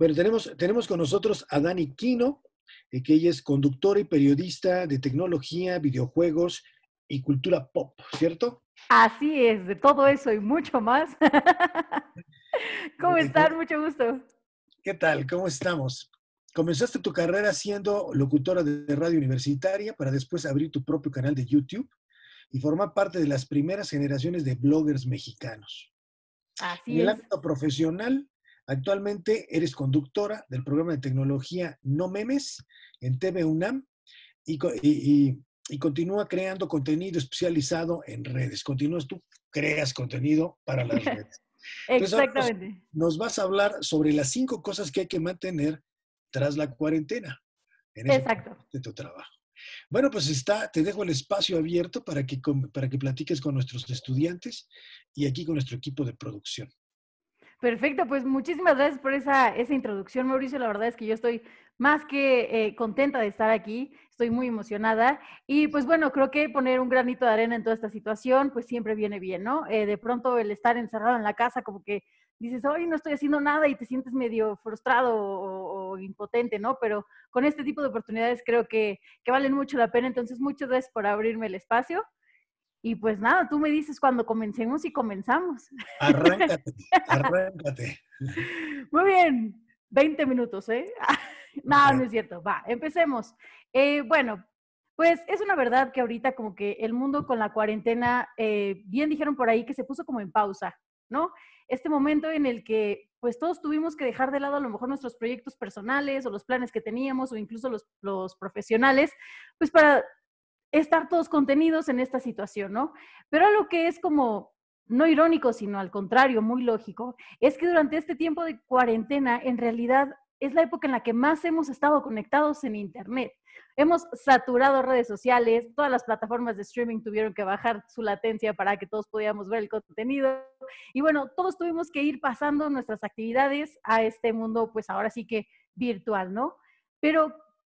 Bueno, tenemos, tenemos con nosotros a Dani Quino, eh, que ella es conductora y periodista de tecnología, videojuegos y cultura pop, ¿cierto? Así es, de todo eso y mucho más. ¿Cómo están? Mucho gusto. ¿Qué tal? ¿Cómo estamos? Comenzaste tu carrera siendo locutora de radio universitaria para después abrir tu propio canal de YouTube y formar parte de las primeras generaciones de bloggers mexicanos. Así en el ámbito profesional, Actualmente eres conductora del programa de tecnología No Memes en TV UNAM y, continúa creando contenido especializado en redes. Continúas tú, creas contenido para las redes. Exactamente. nos, vas a hablar sobre las cinco cosas que hay que mantener tras la cuarentena. Exacto. De tu trabajo. Bueno, pues está, te dejo el espacio abierto para que, para que platiques con nuestros estudiantes y aquí con nuestro equipo de producción. Perfecto, pues muchísimas gracias por esa, introducción, Mauricio. La verdad es que yo estoy más que eh, contenta de estar aquí, estoy muy emocionada. Y pues bueno, creo que poner un granito de arena en toda esta situación, pues siempre viene bien, ¿no? Eh, de pronto el estar encerrado en la casa, como que dices, hoy no estoy haciendo nada y te sientes medio frustrado o, impotente, ¿no? Pero con este tipo de oportunidades creo que, que valen mucho la pena. Entonces, muchas gracias por abrirme el espacio. Y pues nada, tú me dices cuando comencemos y comenzamos. Arráncate, arráncate. Muy bien, 20 minutos, ¿eh? no, no es cierto. Va, empecemos. Eh, bueno, pues es una verdad que ahorita como que el mundo con la cuarentena, eh, bien dijeron por ahí que se puso como en pausa, ¿no? Este momento en el que pues todos tuvimos que dejar de lado a lo mejor nuestros proyectos personales o los planes que teníamos o incluso los, los profesionales, pues para estar todos contenidos en esta situación, ¿no? Pero lo que es como no irónico, sino al contrario, muy lógico, es que durante este tiempo de cuarentena, en realidad es la época en la que más hemos estado conectados en Internet. Hemos saturado redes sociales, todas las plataformas de streaming tuvieron que bajar su latencia para que todos podíamos ver el contenido. Y bueno, todos tuvimos que ir pasando nuestras actividades a este mundo, pues ahora sí que virtual, ¿no? Pero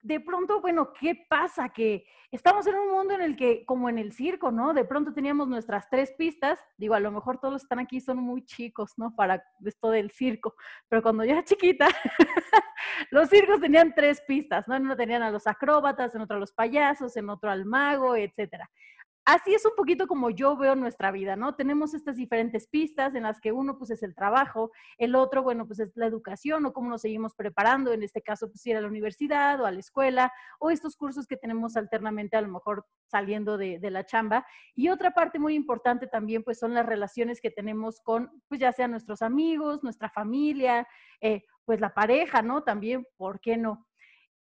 de pronto, bueno, ¿qué pasa? Que estamos en un mundo en el que, como en el circo, ¿no? De pronto teníamos nuestras tres pistas. Digo, a lo mejor todos los que están aquí son muy chicos, ¿no? Para esto del circo. Pero cuando yo era chiquita, los circos tenían tres pistas, ¿no? En uno tenían a los acróbatas, en otro a los payasos, en otro al mago, etcétera así es un poquito como yo veo nuestra vida, ¿no? Tenemos estas diferentes pistas en las que uno pues es el trabajo, el otro, bueno, pues es la educación o cómo nos seguimos preparando, en este caso pues ir a la universidad o a la escuela o estos cursos que tenemos alternamente a lo mejor saliendo de, la chamba. Y otra parte muy importante también pues son las relaciones que tenemos con pues ya sean nuestros amigos, nuestra familia, eh, pues la pareja, ¿no? También, ¿por qué no?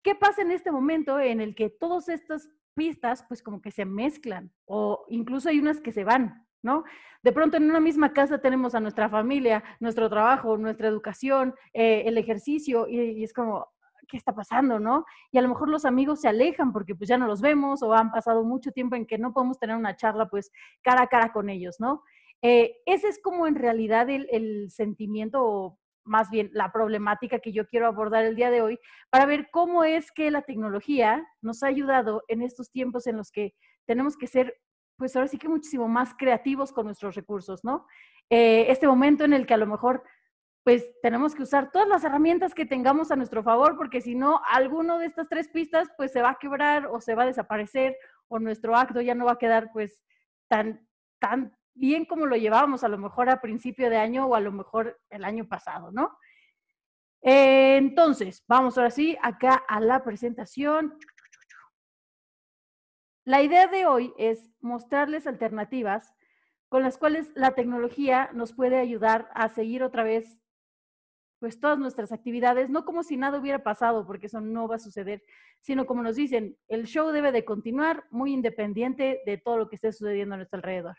¿Qué pasa en este momento en el que todos estos pistas, pues como que se mezclan o incluso hay unas que se van, ¿no? De pronto en una misma casa tenemos a nuestra familia, nuestro trabajo, nuestra educación, eh, el ejercicio y, es como, ¿qué está pasando, no? Y a lo mejor los amigos se alejan porque pues ya no los vemos o han pasado mucho tiempo en que no podemos tener una charla pues cara a cara con ellos, ¿no? Eh, ese es como en realidad el, sentimiento más bien la problemática que yo quiero abordar el día de hoy, para ver cómo es que la tecnología nos ha ayudado en estos tiempos en los que tenemos que ser, pues ahora sí que muchísimo más creativos con nuestros recursos, ¿no? Eh, este momento en el que a lo mejor pues tenemos que usar todas las herramientas que tengamos a nuestro favor, porque si no, alguno de estas tres pistas pues se va a quebrar o se va a desaparecer o nuestro acto ya no va a quedar pues tan, tan bien como lo llevábamos a lo mejor a principio de año o a lo mejor el año pasado, ¿no? Eh, entonces, vamos ahora sí acá a la presentación. La idea de hoy es mostrarles alternativas con las cuales la tecnología nos puede ayudar a seguir otra vez pues todas nuestras actividades, no como si nada hubiera pasado, porque eso no va a suceder, sino como nos dicen, el show debe de continuar muy independiente de todo lo que esté sucediendo a nuestro alrededor.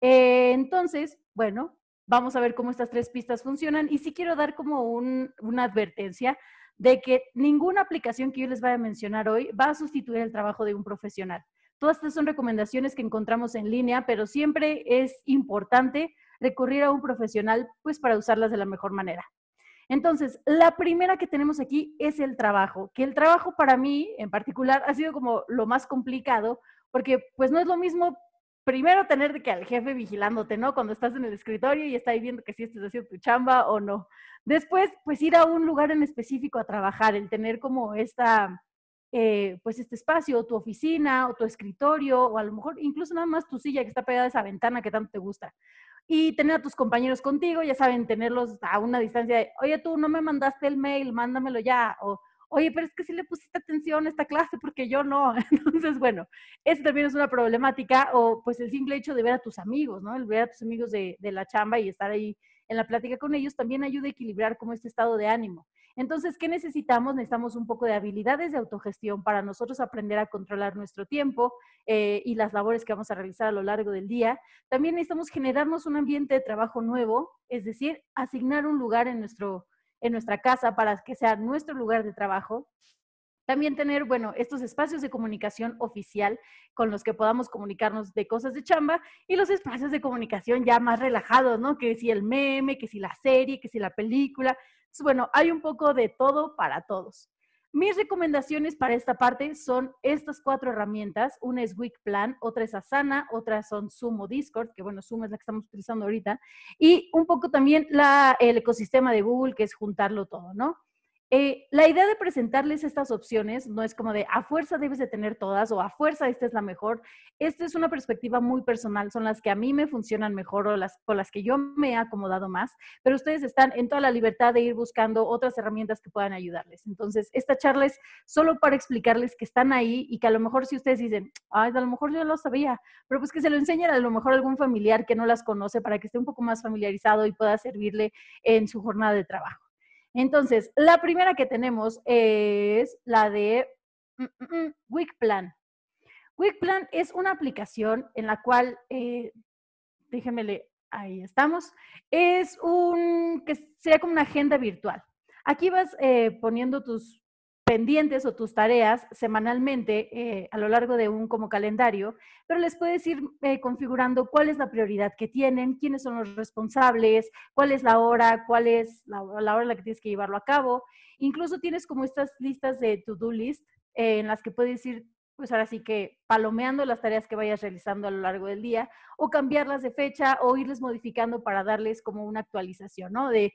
Eh, entonces, bueno, vamos a ver cómo estas tres pistas funcionan y sí quiero dar como una advertencia de que ninguna aplicación que yo les vaya a mencionar hoy va a sustituir el trabajo de un profesional. Todas estas son recomendaciones que encontramos en línea, pero siempre es importante recurrir a un profesional pues para usarlas de la mejor manera. Entonces, la primera que tenemos aquí es el trabajo, que el trabajo para mí en particular ha sido como lo más complicado, porque pues no es lo mismo primero tener que al jefe vigilándote, ¿no? Cuando estás en el escritorio y está ahí viendo que si estás haciendo tu chamba o no. Después, pues ir a un lugar en específico a trabajar, el tener como esta, eh, pues este espacio, tu oficina, o tu escritorio, o a lo mejor incluso nada más tu silla que está pegada a esa ventana que tanto te gusta. Y tener a tus compañeros contigo, ya saben, tenerlos a una distancia de, oye, tú no me mandaste el mail, mándamelo ya, o oye, pero es que sí le pusiste atención a esta clase porque yo no. Entonces, bueno, eso también es una problemática o pues el simple hecho de ver a tus amigos, ¿no? El ver a tus amigos de, la chamba y estar ahí en la plática con ellos también ayuda a equilibrar como este estado de ánimo. Entonces, ¿qué necesitamos? Necesitamos un poco de habilidades de autogestión para nosotros aprender a controlar nuestro tiempo eh, y las labores que vamos a realizar a lo largo del día. También necesitamos generarnos un ambiente de trabajo nuevo, es decir, asignar un lugar en nuestro en nuestra casa para que sea nuestro lugar de trabajo. También tener, bueno, estos espacios de comunicación oficial con los que podamos comunicarnos de cosas de chamba y los espacios de comunicación ya más relajados, ¿no? Que si el meme, que si la serie, que si la película. Entonces, bueno, hay un poco de todo para todos. Mis recomendaciones para esta parte son estas cuatro herramientas. Una es Week Plan, otra es Asana, otra son Sumo Discord, que bueno, Sumo es la que estamos utilizando ahorita, y un poco también el ecosistema de Google, que es juntarlo todo, ¿no? Eh, la idea de presentarles estas opciones no es como de a fuerza debes de tener todas o a fuerza esta es la mejor. Esta es una perspectiva muy personal, son las que a mí me funcionan mejor o las con las que yo me he acomodado más, pero ustedes están en toda la libertad de ir buscando otras herramientas que puedan ayudarles. Entonces, esta charla es solo para explicarles que están ahí y que a lo mejor si ustedes dicen, a lo mejor yo lo sabía, pero pues que se lo enseñen a lo mejor algún familiar que no las conoce para que esté un poco más familiarizado y pueda servirle en su jornada de trabajo. Entonces, la primera que tenemos es la de mm, mm, mm, week Plan es una aplicación en la cual, eh, déjenmele, ahí estamos, es un, que sería como una agenda virtual. Aquí vas eh, poniendo tus pendientes o tus tareas semanalmente eh, a lo largo de un como calendario, pero les puedes ir eh, configurando cuál es la prioridad que tienen, quiénes son los responsables, cuál es la hora, cuál es la, hora en la que tienes que llevarlo a cabo. Incluso tienes como estas listas de to-do list eh, en las que puedes ir, pues ahora sí que palomeando las tareas que vayas realizando a lo largo del día o cambiarlas de fecha o irles modificando para darles como una actualización, ¿no? De,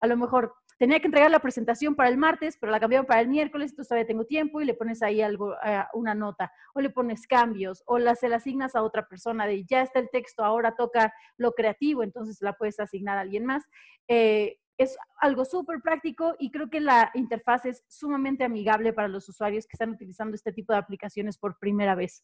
a lo mejor tenía que entregar la presentación para el martes, pero la cambiaron para el miércoles, tú todavía tengo tiempo y le pones ahí algo, eh, una nota, o le pones cambios, o la, se la asignas a otra persona de ya está el texto, ahora toca lo creativo, entonces la puedes asignar a alguien más. Eh, es algo súper práctico y creo que la interfaz es sumamente amigable para los usuarios que están utilizando este tipo de aplicaciones por primera vez.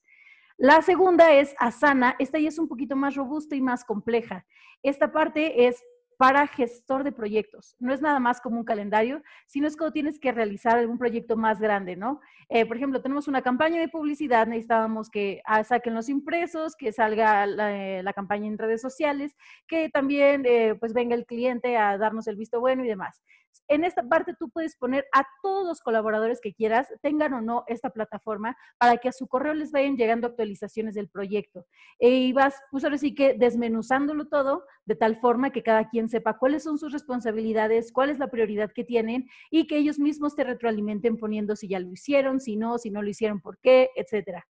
La segunda es Asana. Esta ya es un poquito más robusta y más compleja. Esta parte es para gestor de proyectos. No es nada más como un calendario, sino es cuando tienes que realizar algún proyecto más grande, ¿no? Eh, por ejemplo, tenemos una campaña de publicidad, necesitábamos que ah, saquen los impresos, que salga eh, la, campaña en redes sociales, que también eh, pues venga el cliente a darnos el visto bueno y demás. En esta parte tú puedes poner a todos los colaboradores que quieras, tengan o no esta plataforma, para que a su correo les vayan llegando actualizaciones del proyecto. Y vas, pues ahora sí que desmenuzándolo todo de tal forma que cada quien sepa cuáles son sus responsabilidades, cuál es la prioridad que tienen y que ellos mismos te retroalimenten poniendo si ya lo hicieron, si no, si no lo hicieron, por qué, etcétera.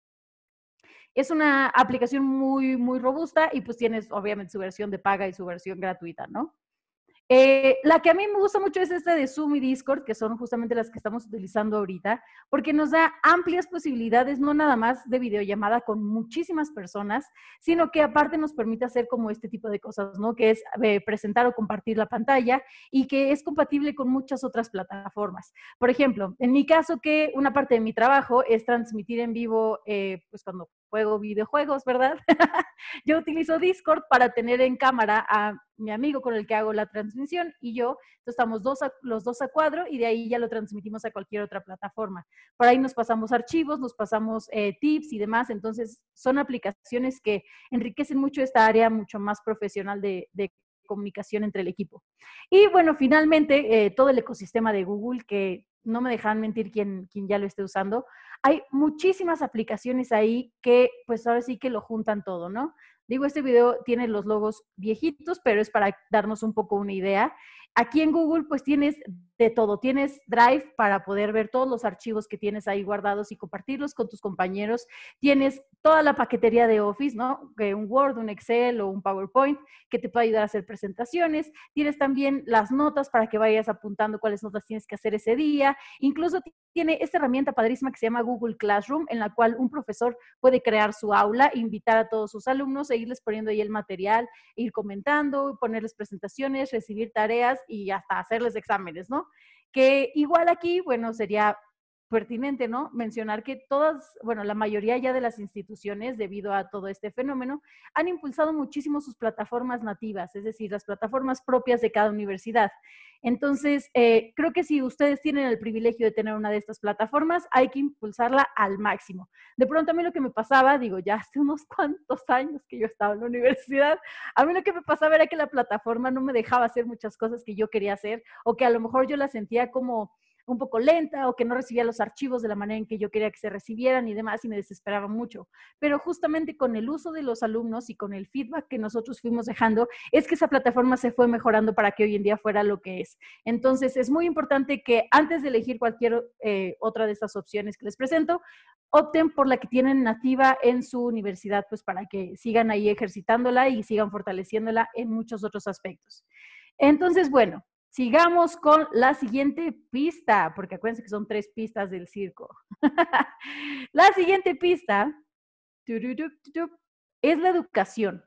Es una aplicación muy, muy robusta y pues tienes obviamente su versión de paga y su versión gratuita, ¿no? Eh, la que a mí me gusta mucho es esta de Zoom y Discord, que son justamente las que estamos utilizando ahorita, porque nos da amplias posibilidades, no nada más de videollamada con muchísimas personas, sino que aparte nos permite hacer como este tipo de cosas, ¿no? Que es eh, presentar o compartir la pantalla y que es compatible con muchas otras plataformas. Por ejemplo, en mi caso, que una parte de mi trabajo es transmitir en vivo, eh, pues cuando juego videojuegos, ¿verdad? yo utilizo Discord para tener en cámara a mi amigo con el que hago la transmisión y yo, entonces estamos dos los dos a cuadro y de ahí ya lo transmitimos a cualquier otra plataforma. Por ahí nos pasamos archivos, nos pasamos eh, tips y demás, entonces son aplicaciones que enriquecen mucho esta área mucho más profesional de, comunicación entre el equipo. Y bueno, finalmente, eh, todo el ecosistema de Google que no me dejarán mentir quien, quien ya lo esté usando. Hay muchísimas aplicaciones ahí que pues ahora sí que lo juntan todo, ¿no? Digo, este video tiene los logos viejitos, pero es para darnos un poco una idea. Aquí en Google pues tienes de todo, tienes Drive para poder ver todos los archivos que tienes ahí guardados y compartirlos con tus compañeros, tienes toda la paquetería de Office, ¿no? Un Word, un Excel o un PowerPoint que te puede ayudar a hacer presentaciones, tienes también las notas para que vayas apuntando cuáles notas tienes que hacer ese día, incluso tiene esta herramienta padrísima que se llama Google Classroom, en la cual un profesor puede crear su aula, invitar a todos sus alumnos e irles poniendo ahí el material, ir comentando, ponerles presentaciones, recibir tareas y hasta hacerles exámenes, ¿no? Que igual aquí, bueno, sería pertinente, ¿no? Mencionar que todas, bueno, la mayoría ya de las instituciones, debido a todo este fenómeno, han impulsado muchísimo sus plataformas nativas, es decir, las plataformas propias de cada universidad. Entonces, eh, creo que si ustedes tienen el privilegio de tener una de estas plataformas, hay que impulsarla al máximo. De pronto a mí lo que me pasaba, digo, ya hace unos cuantos años que yo estaba en la universidad, a mí lo que me pasaba era que la plataforma no me dejaba hacer muchas cosas que yo quería hacer o que a lo mejor yo la sentía como un poco lenta o que no recibía los archivos de la manera en que yo quería que se recibieran y demás y me desesperaba mucho. Pero justamente con el uso de los alumnos y con el feedback que nosotros fuimos dejando, es que esa plataforma se fue mejorando para que hoy en día fuera lo que es. Entonces es muy importante que antes de elegir cualquier eh, otra de estas opciones que les presento, opten por la que tienen nativa en su universidad, pues para que sigan ahí ejercitándola y sigan fortaleciéndola en muchos otros aspectos. Entonces, bueno, Sigamos con la siguiente pista, porque acuérdense que son tres pistas del circo. la siguiente pista es la educación.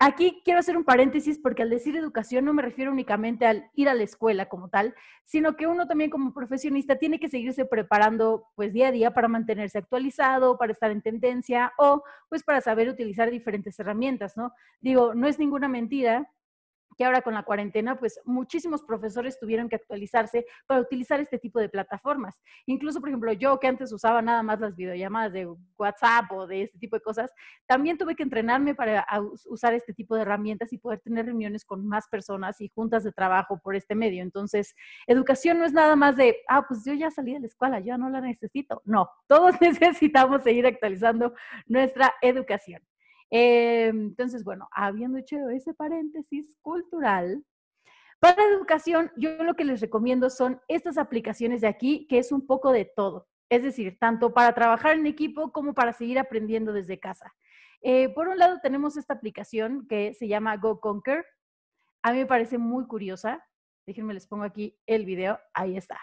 Aquí quiero hacer un paréntesis porque al decir educación no me refiero únicamente al ir a la escuela como tal, sino que uno también como profesionista tiene que seguirse preparando pues día a día para mantenerse actualizado, para estar en tendencia o pues para saber utilizar diferentes herramientas, ¿no? Digo, no es ninguna mentira que ahora con la cuarentena, pues muchísimos profesores tuvieron que actualizarse para utilizar este tipo de plataformas. Incluso, por ejemplo, yo que antes usaba nada más las videollamadas de WhatsApp o de este tipo de cosas, también tuve que entrenarme para usar este tipo de herramientas y poder tener reuniones con más personas y juntas de trabajo por este medio. Entonces, educación no es nada más de, ah, pues yo ya salí de la escuela, ya no la necesito. No, todos necesitamos seguir actualizando nuestra educación. Eh, entonces, bueno, habiendo hecho ese paréntesis cultural, para educación, yo lo que les recomiendo son estas aplicaciones de aquí, que es un poco de todo. Es decir, tanto para trabajar en equipo como para seguir aprendiendo desde casa. Eh, por un lado, tenemos esta aplicación que se llama Go Conquer. A mí me parece muy curiosa. Déjenme, les pongo aquí el video. Ahí está.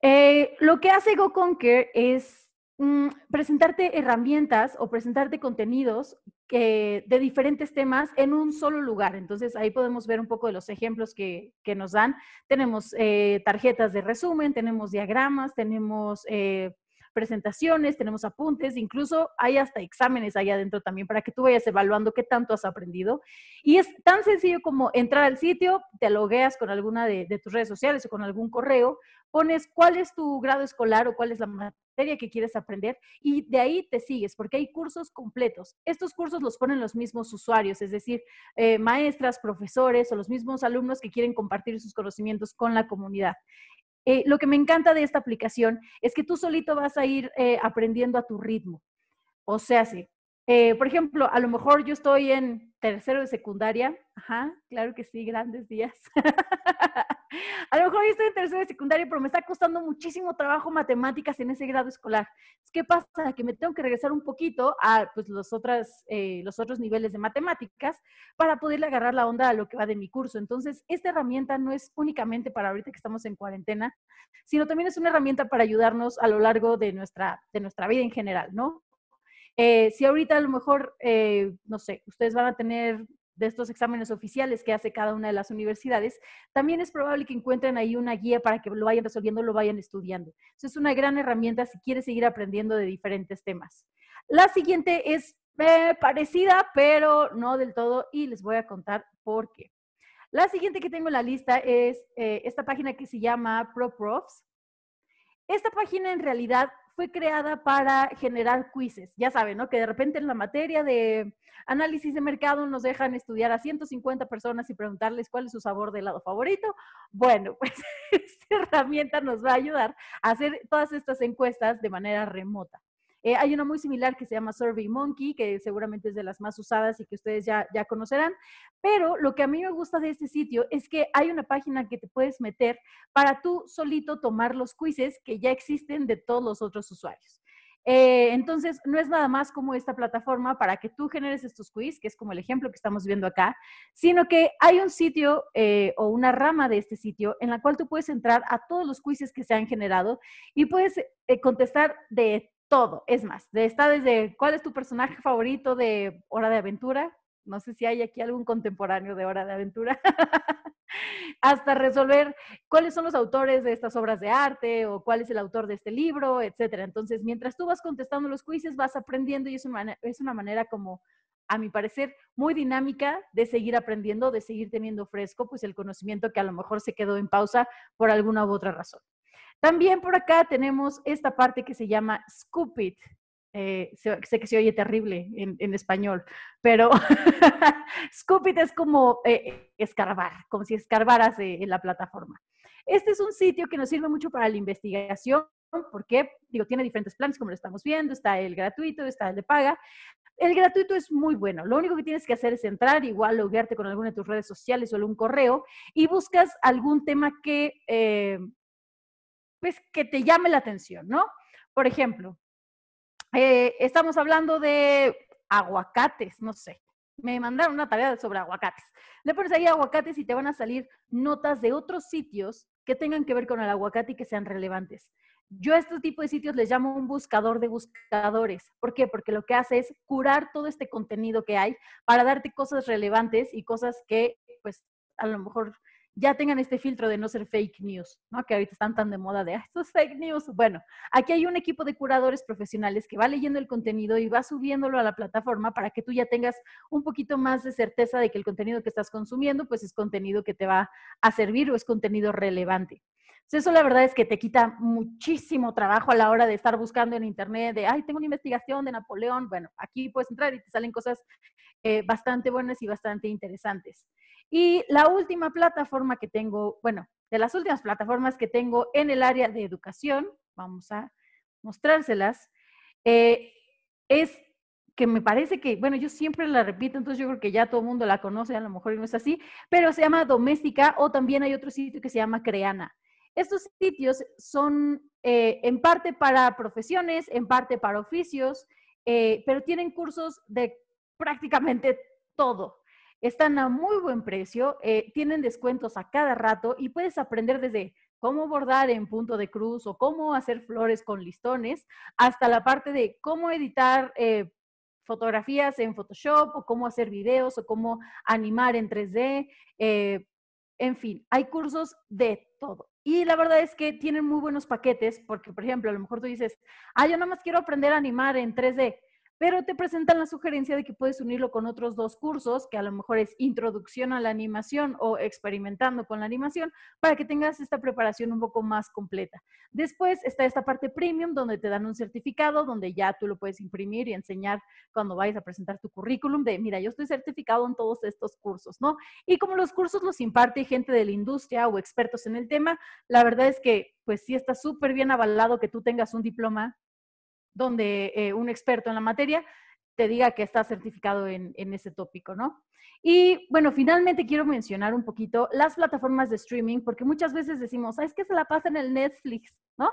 Eh, lo que hace Go Conquer es Mm, presentarte herramientas o presentarte contenidos de diferentes temas en un solo lugar. Entonces ahí podemos ver un poco de los ejemplos que, nos dan. Tenemos eh, tarjetas de resumen, tenemos diagramas, tenemos eh, presentaciones, tenemos apuntes, incluso hay hasta exámenes allá adentro también para que tú vayas evaluando qué tanto has aprendido. Y es tan sencillo como entrar al sitio, te logueas con alguna de, tus redes sociales o con algún correo, pones cuál es tu grado escolar o cuál es la materia que quieres aprender y de ahí te sigues, porque hay cursos completos. Estos cursos los ponen los mismos usuarios, es decir, eh, maestras, profesores o los mismos alumnos que quieren compartir sus conocimientos con la comunidad. Eh, lo que me encanta de esta aplicación es que tú solito vas a ir eh, aprendiendo a tu ritmo. O sea, sí. Eh, por ejemplo, a lo mejor yo estoy en tercero de secundaria. Ajá, claro que sí, grandes días. a lo mejor estoy en tercero de secundaria, pero me está costando muchísimo trabajo matemáticas en ese grado escolar. ¿Qué pasa? Que me tengo que regresar un poquito a pues, los, otras, eh, los otros niveles de matemáticas para poderle agarrar la onda a lo que va de mi curso. Entonces, esta herramienta no es únicamente para ahorita que estamos en cuarentena, sino también es una herramienta para ayudarnos a lo largo de nuestra, de nuestra vida en general, ¿no? Eh, si ahorita a lo mejor, eh, no sé, ustedes van a tener de estos exámenes oficiales que hace cada una de las universidades, también es probable que encuentren ahí una guía para que lo vayan resolviendo, lo vayan estudiando. eso es una gran herramienta si quieres seguir aprendiendo de diferentes temas. La siguiente es eh, parecida, pero no del todo, y les voy a contar por qué. La siguiente que tengo en la lista es eh, esta página que se llama ProProfs. Esta página en realidad fue creada para generar quizzes. Ya saben, ¿no? Que de repente en la materia de análisis de mercado nos dejan estudiar a 150 personas y preguntarles cuál es su sabor de helado favorito. Bueno, pues esta herramienta nos va a ayudar a hacer todas estas encuestas de manera remota. Eh, hay una muy similar que se llama Survey Monkey, que seguramente es de las más usadas y que ustedes ya, conocerán. Pero lo que a mí me gusta de este sitio es que hay una página que te puedes meter para tú solito tomar los quizzes que ya existen de todos los otros usuarios. Eh, entonces, no es nada más como esta plataforma para que tú generes estos quiz, que es como el ejemplo que estamos viendo acá, sino que hay un sitio eh, o una rama de este sitio en la cual tú puedes entrar a todos los quizzes que se han generado y puedes contestar de todo. Es más, De está desde cuál es tu personaje favorito de Hora de Aventura. No sé si hay aquí algún contemporáneo de Hora de Aventura. hasta resolver cuáles son los autores de estas obras de arte o cuál es el autor de este libro, etcétera. Entonces, mientras tú vas contestando los juicios, vas aprendiendo y es una, es una manera como, a mi parecer, muy dinámica de seguir aprendiendo, de seguir teniendo fresco pues el conocimiento que a lo mejor se quedó en pausa por alguna u otra razón. También por acá tenemos esta parte que se llama Scoop.it. Eh, sé, que se oye terrible en, español, pero Scoop.it es como eh, escarbar, como si escarbaras eh, en la plataforma. Este es un sitio que nos sirve mucho para la investigación, porque, digo, tiene diferentes planes, como lo estamos viendo, está el gratuito, está el de paga, el gratuito es muy bueno. Lo único que tienes que hacer es entrar, igual loguearte con alguna de tus redes sociales o algún correo y buscas algún tema que, pues, que te llame la atención, ¿no? Por ejemplo, eh, estamos hablando de aguacates, no sé. Me mandaron una tarea sobre aguacates. Le pones ahí aguacates y te van a salir notas de otros sitios que tengan que ver con el aguacate y que sean relevantes. Yo a este tipo de sitios les llamo un buscador de buscadores. ¿Por qué? Porque lo que hace es curar todo este contenido que hay para darte cosas relevantes y cosas que, pues, a lo mejor ya tengan este filtro de no ser fake news, ¿no? Que ahorita están tan de moda de, ah, fake news. Bueno, aquí hay un equipo de curadores profesionales que va leyendo el contenido y va subiéndolo a la plataforma para que tú ya tengas un poquito más de certeza de que el contenido que estás consumiendo, pues es contenido que te va a servir o es contenido relevante eso la verdad es que te quita muchísimo trabajo a la hora de estar buscando en Internet de, ay, tengo una investigación de Napoleón. Bueno, aquí puedes entrar y te salen cosas eh, bastante buenas y bastante interesantes. Y la última plataforma que tengo, bueno, de las últimas plataformas que tengo en el área de educación, vamos a mostrárselas, eh, es que me parece que, bueno, yo siempre la repito, entonces yo creo que ya todo el mundo la conoce, a lo mejor no es así, pero se llama Doméstica o también hay otro sitio que se llama Creana. Estos sitios son eh, en parte para profesiones, en parte para oficios, eh, pero tienen cursos de prácticamente todo. Están a muy buen precio, eh, tienen descuentos a cada rato y puedes aprender desde cómo bordar en punto de cruz o cómo hacer flores con listones, hasta la parte de cómo editar fotografías en Photoshop o cómo hacer videos o cómo animar en 3D, en fin, hay cursos de todo. Y la verdad es que tienen muy buenos paquetes porque, por ejemplo, a lo mejor tú dices, ah, yo nada más quiero aprender a animar en 3D pero te presentan la sugerencia de que puedes unirlo con otros dos cursos, que a lo mejor es introducción a la animación o experimentando con la animación, para que tengas esta preparación un poco más completa. Después está esta parte premium, donde te dan un certificado, donde ya tú lo puedes imprimir y enseñar cuando vayas a presentar tu currículum de, mira, yo estoy certificado en todos estos cursos, ¿no? Y como los cursos los imparte gente de la industria o expertos en el tema, la verdad es que pues sí está súper bien avalado que tú tengas un diploma donde eh, un experto en la materia te diga que está certificado en, ese tópico, ¿no? Y bueno, finalmente quiero mencionar un poquito las plataformas de streaming, porque muchas veces decimos, ah, es que se la pasa en el Netflix, ¿no?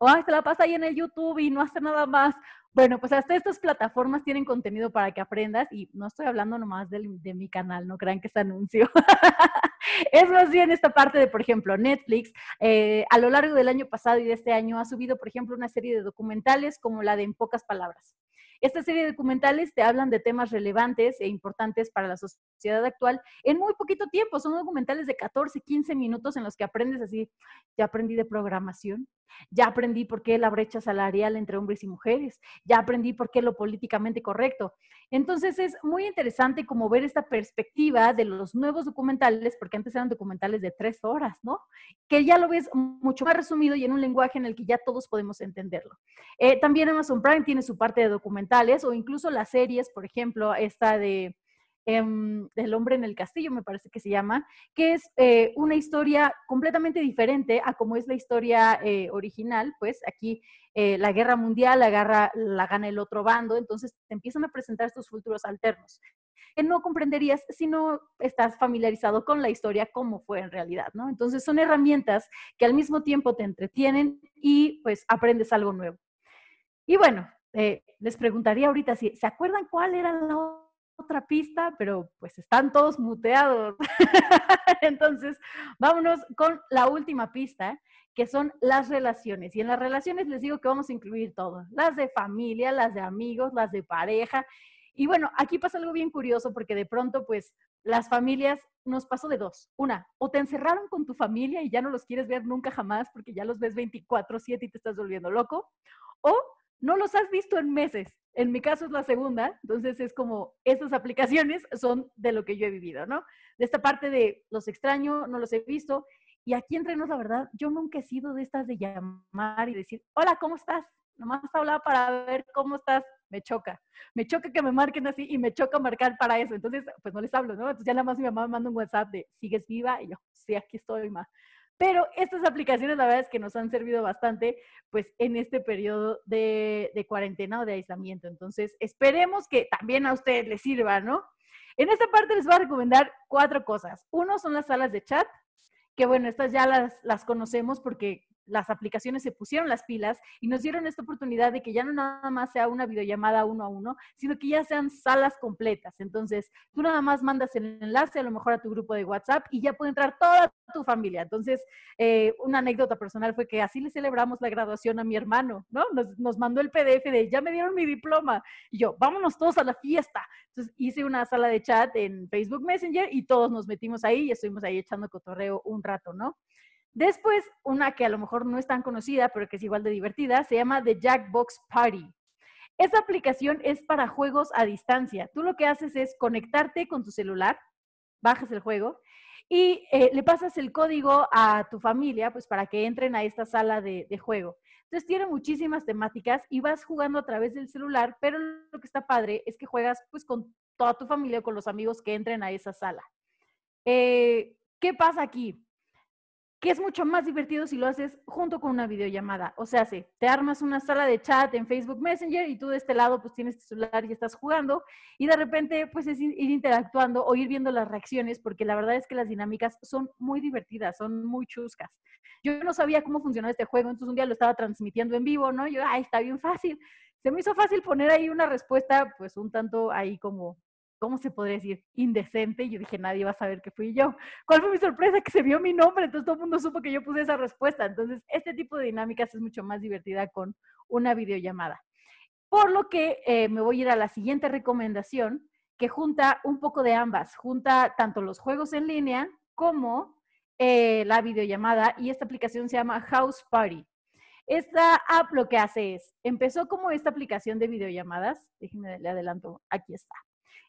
O ah, se la pasa ahí en el YouTube y no hace nada más. Bueno, pues hasta estas plataformas tienen contenido para que aprendas y no estoy hablando nomás de, mi canal, no crean que es anuncio. es más bien esta parte de, por ejemplo, Netflix, eh, a lo largo del año pasado y de este año ha subido, por ejemplo, una serie de documentales como la de En pocas palabras. Esta serie de documentales te hablan de temas relevantes e importantes para la sociedad actual en muy poquito tiempo. Son documentales de 14, 15 minutos en los que aprendes así, ya aprendí de programación, ya aprendí por qué la brecha salarial entre hombres y mujeres, ya aprendí por qué lo políticamente correcto. Entonces es muy interesante como ver esta perspectiva de los nuevos documentales, porque antes eran documentales de tres horas, ¿no? Que ya lo ves mucho más resumido y en un lenguaje en el que ya todos podemos entenderlo. Eh, también Amazon Prime tiene su parte de documentales o incluso las series, por ejemplo, esta de em, el hombre en el castillo, me parece que se llama, que es eh, una historia completamente diferente a como es la historia eh, original, pues aquí eh, la guerra mundial agarra, la gana el otro bando, entonces te empiezan a presentar estos futuros alternos que no comprenderías si no estás familiarizado con la historia como fue en realidad, ¿no? Entonces son herramientas que al mismo tiempo te entretienen y pues aprendes algo nuevo. Y bueno, eh, les preguntaría ahorita si se acuerdan cuál era la otra pista, pero pues están todos muteados. Entonces, vámonos con la última pista, que son las relaciones. Y en las relaciones les digo que vamos a incluir todo, las de familia, las de amigos, las de pareja. Y bueno, aquí pasa algo bien curioso porque de pronto pues las familias nos pasó de dos. Una, o te encerraron con tu familia y ya no los quieres ver nunca jamás porque ya los ves 24/7 y te estás volviendo loco, o no los has visto en meses. En mi caso es la segunda, entonces es como esas aplicaciones son de lo que yo he vivido, ¿no? De esta parte de los extraño, no los he visto. Y aquí entre nos, la verdad, yo nunca he sido de estas de llamar y decir, hola, ¿cómo estás? Nomás hablaba para ver cómo estás. Me choca. Me choca que me marquen así y me choca marcar para eso. Entonces, pues no les hablo, ¿no? Entonces ya nada más mi mamá me manda un WhatsApp de, ¿sigues viva? Y yo, sí, aquí estoy, ma. Pero estas aplicaciones, la verdad es que nos han servido bastante, pues en este periodo de, cuarentena o de aislamiento. Entonces, esperemos que también a ustedes les sirva, ¿no? En esta parte les voy a recomendar cuatro cosas. Uno son las salas de chat, que bueno, estas ya las, las conocemos porque las aplicaciones se pusieron las pilas y nos dieron esta oportunidad de que ya no nada más sea una videollamada uno a uno, sino que ya sean salas completas. Entonces, tú nada más mandas el enlace a lo mejor a tu grupo de WhatsApp y ya puede entrar toda tu familia. Entonces, eh, una anécdota personal fue que así le celebramos la graduación a mi hermano, ¿no? Nos, nos mandó el PDF de, ya me dieron mi diploma. Y yo, vámonos todos a la fiesta. Entonces, hice una sala de chat en Facebook Messenger y todos nos metimos ahí y estuvimos ahí echando cotorreo un rato, ¿no? Después, una que a lo mejor no es tan conocida, pero que es igual de divertida, se llama The Jackbox Party. Esa aplicación es para juegos a distancia. Tú lo que haces es conectarte con tu celular, bajas el juego y eh, le pasas el código a tu familia, pues para que entren a esta sala de, juego. Entonces tiene muchísimas temáticas y vas jugando a través del celular, pero lo que está padre es que juegas pues con toda tu familia o con los amigos que entren a esa sala. Eh, ¿Qué pasa aquí? que es mucho más divertido si lo haces junto con una videollamada. O sea, te armas una sala de chat en Facebook Messenger y tú de este lado pues tienes tu celular y estás jugando y de repente pues es ir interactuando o ir viendo las reacciones porque la verdad es que las dinámicas son muy divertidas, son muy chuscas. Yo no sabía cómo funcionaba este juego, entonces un día lo estaba transmitiendo en vivo, ¿no? Yo, ay, está bien fácil. Se me hizo fácil poner ahí una respuesta pues un tanto ahí como ¿cómo se podría decir? Indecente. Y yo dije, nadie va a saber que fui yo. ¿Cuál fue mi sorpresa? Que se vio mi nombre, entonces todo el mundo supo que yo puse esa respuesta. Entonces, este tipo de dinámicas es mucho más divertida con una videollamada. Por lo que eh, me voy a ir a la siguiente recomendación, que junta un poco de ambas, junta tanto los juegos en línea como eh, la videollamada y esta aplicación se llama House Party. Esta app lo que hace es, empezó como esta aplicación de videollamadas, déjenme le adelanto, aquí está.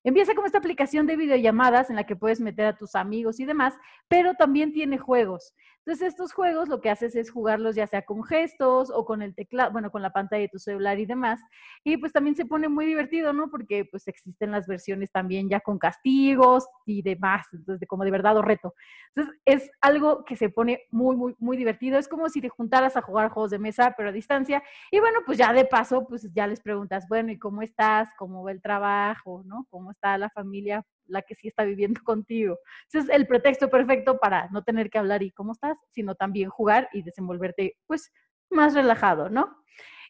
Empieza como esta aplicación de videollamadas en la que puedes meter a tus amigos y demás, pero también tiene juegos. Entonces, estos juegos lo que haces es jugarlos ya sea con gestos o con el teclado, bueno, con la pantalla de tu celular y demás. Y pues también se pone muy divertido, ¿no? Porque pues existen las versiones también ya con castigos y demás, entonces como de verdad o reto. Entonces, es algo que se pone muy, muy, muy divertido. Es como si te juntaras a jugar juegos de mesa, pero a distancia. Y bueno, pues ya de paso, pues ya les preguntas, bueno, ¿y cómo estás? ¿Cómo va el trabajo? ¿No? ¿Cómo está la familia? la que sí está viviendo contigo. Ese es el pretexto perfecto para no tener que hablar y cómo estás, sino también jugar y desenvolverte pues más relajado, ¿no?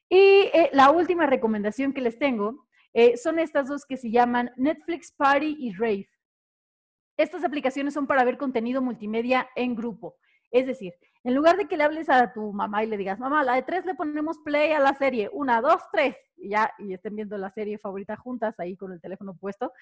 Y eh, la última recomendación que les tengo eh, son estas dos que se llaman Netflix Party y Rave. Estas aplicaciones son para ver contenido multimedia en grupo. Es decir, en lugar de que le hables a tu mamá y le digas, mamá, la de tres le ponemos play a la serie, una, dos, tres, y ya, y estén viendo la serie favorita juntas ahí con el teléfono puesto,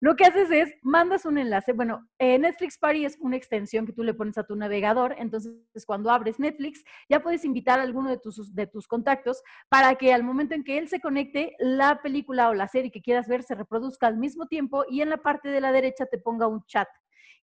lo que haces es, mandas un enlace, bueno, eh, Netflix Party es una extensión que tú le pones a tu navegador, entonces cuando abres Netflix ya puedes invitar a alguno de tus, de tus contactos para que al momento en que él se conecte, la película o la serie que quieras ver se reproduzca al mismo tiempo y en la parte de la derecha te ponga un chat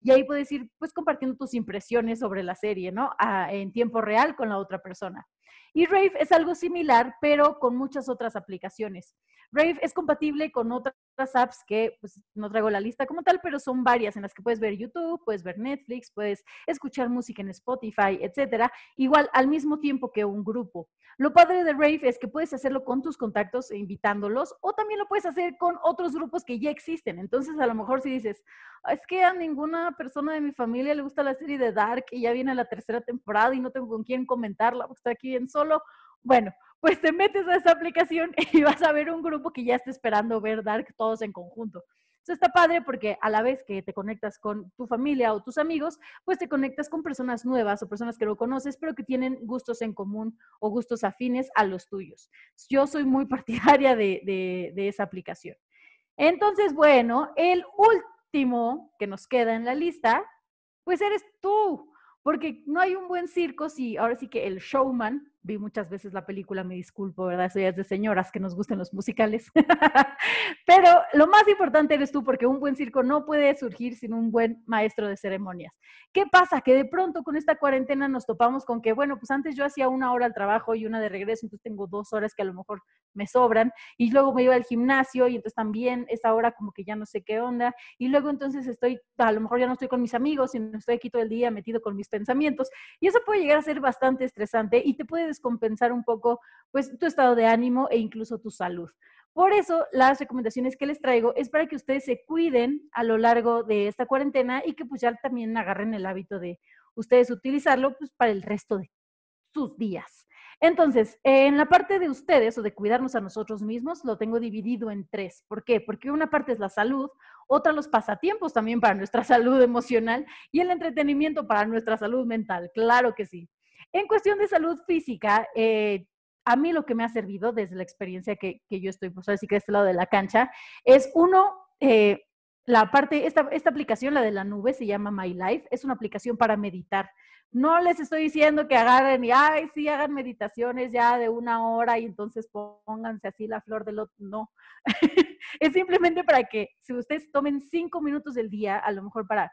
y ahí puedes ir pues compartiendo tus impresiones sobre la serie, ¿no? Ah, en tiempo real con la otra persona. Y Rave es algo similar, pero con muchas otras aplicaciones. Rave es compatible con otras apps que pues, no traigo la lista como tal, pero son varias en las que puedes ver YouTube, puedes ver Netflix, puedes escuchar música en Spotify, etcétera, igual al mismo tiempo que un grupo. Lo padre de Rave es que puedes hacerlo con tus contactos e invitándolos, o también lo puedes hacer con otros grupos que ya existen. Entonces, a lo mejor si dices, es que a ninguna persona de mi familia le gusta la serie de Dark y ya viene la tercera temporada y no tengo con quién comentarla, porque está aquí solo, bueno, pues te metes a esa aplicación y vas a ver un grupo que ya está esperando ver Dark todos en conjunto. Eso está padre porque a la vez que te conectas con tu familia o tus amigos, pues te conectas con personas nuevas o personas que no conoces, pero que tienen gustos en común o gustos afines a los tuyos. Yo soy muy partidaria de esa aplicación. Entonces, bueno, el último que nos queda en la lista, pues eres tú, porque no hay un buen circo si ahora sí que el showman vi muchas veces la película, me disculpo, ¿verdad? Eso es de señoras que nos gusten los musicales. Pero lo más importante eres tú, porque un buen circo no puede surgir sin un buen maestro de ceremonias. ¿Qué pasa? Que de pronto con esta cuarentena nos topamos con que, bueno, pues antes yo hacía una hora al trabajo y una de regreso, entonces tengo dos horas que a lo mejor me sobran, y luego me iba al gimnasio y entonces también esa hora como que ya no sé qué onda, y luego entonces estoy, a lo mejor ya no estoy con mis amigos, sino estoy aquí todo el día metido con mis pensamientos, y eso puede llegar a ser bastante estresante y te puede compensar un poco pues tu estado de ánimo e incluso tu salud. Por eso, las recomendaciones que les traigo es para que ustedes se cuiden a lo largo de esta cuarentena y que pues ya también agarren el hábito de ustedes utilizarlo pues para el resto de sus días. Entonces, en la parte de ustedes o de cuidarnos a nosotros mismos, lo tengo dividido en tres. ¿Por qué? Porque una parte es la salud, otra los pasatiempos también para nuestra salud emocional y el entretenimiento para nuestra salud mental. Claro que sí. En cuestión de salud física, eh, a mí lo que me ha servido desde la experiencia que, yo estoy, pues así que de este lado de la cancha, es uno, eh, la parte, esta, esta aplicación, la de la nube, se llama My Life, es una aplicación para meditar. No les estoy diciendo que agarren y, ay, sí, hagan meditaciones ya de una hora y entonces pónganse así la flor del otro. No, es simplemente para que si ustedes tomen cinco minutos del día, a lo mejor para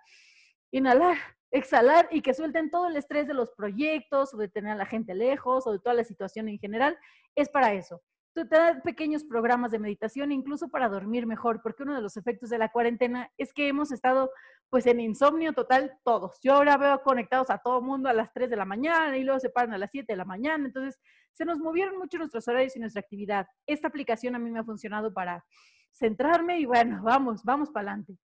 inhalar, exhalar y que suelten todo el estrés de los proyectos o de tener a la gente lejos o de toda la situación en general, es para eso. Te dan pequeños programas de meditación, incluso para dormir mejor, porque uno de los efectos de la cuarentena es que hemos estado pues en insomnio total todos. Yo ahora veo conectados a todo mundo a las 3 de la mañana y luego se paran a las 7 de la mañana, entonces se nos movieron mucho nuestros horarios y nuestra actividad. Esta aplicación a mí me ha funcionado para centrarme y bueno, vamos, vamos para adelante.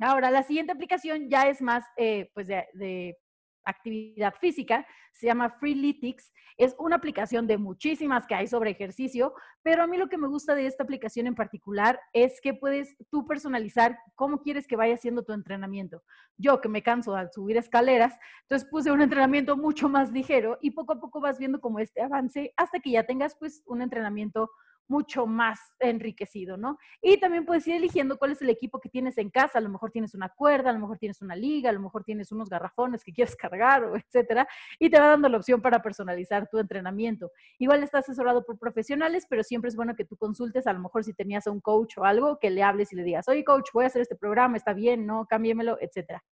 Ahora, la siguiente aplicación ya es más eh, pues de, actividad física, se llama Freeletics. Es una aplicación de muchísimas que hay sobre ejercicio, pero a mí lo que me gusta de esta aplicación en particular es que puedes tú personalizar cómo quieres que vaya haciendo tu entrenamiento. Yo que me canso al subir escaleras, entonces puse un entrenamiento mucho más ligero y poco a poco vas viendo como este avance hasta que ya tengas pues un entrenamiento mucho más enriquecido, ¿no? Y también puedes ir eligiendo cuál es el equipo que tienes en casa, a lo mejor tienes una cuerda, a lo mejor tienes una liga, a lo mejor tienes unos garrafones que quieres cargar o etcétera, y te va dando la opción para personalizar tu entrenamiento. Igual está asesorado por profesionales, pero siempre es bueno que tú consultes, a lo mejor si tenías a un coach o algo, que le hables y le digas, oye coach, voy a hacer este programa, está bien, no, cámbiemelo, etcétera.